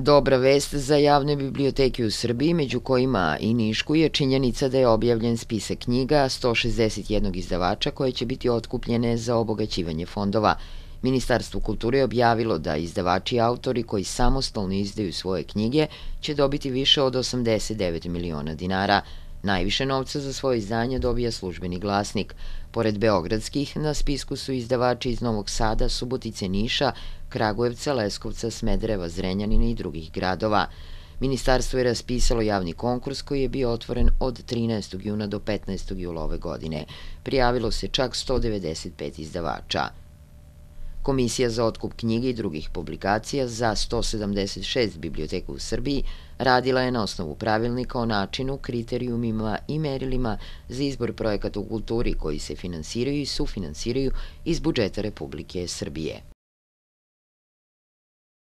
Dobra vest za javne biblioteke u Srbiji, među kojima i Nišku, je činjenica da je objavljen spisak knjiga 161 izdavača koje će biti otkupljene za obogaćivanje fondova. Ministarstvo kulture je objavilo da izdavači i autori koji samostalno izdaju svoje knjige će dobiti više od 89 miliona dinara, Najviše novca za svoje izdanje dobija službeni glasnik. Pored beogradskih, na spisku su izdavači iz Novog Sada, Subotice, Niša, Kragujevca, Leskovca, Smedreva, Zrenjanina i drugih gradova. Ministarstvo je raspisalo javni konkurs koji je bio otvoren od 13. juna do 15. jula ove godine. Prijavilo se čak 195 izdavača. Komisija za otkup knjige i drugih publikacija za 176 biblioteka u Srbiji radila je na osnovu pravilnika o načinu, kriterijumima i merilima za izbor projekata u kulturi koji se finansiraju i sufinansiraju iz budžeta Republike Srbije.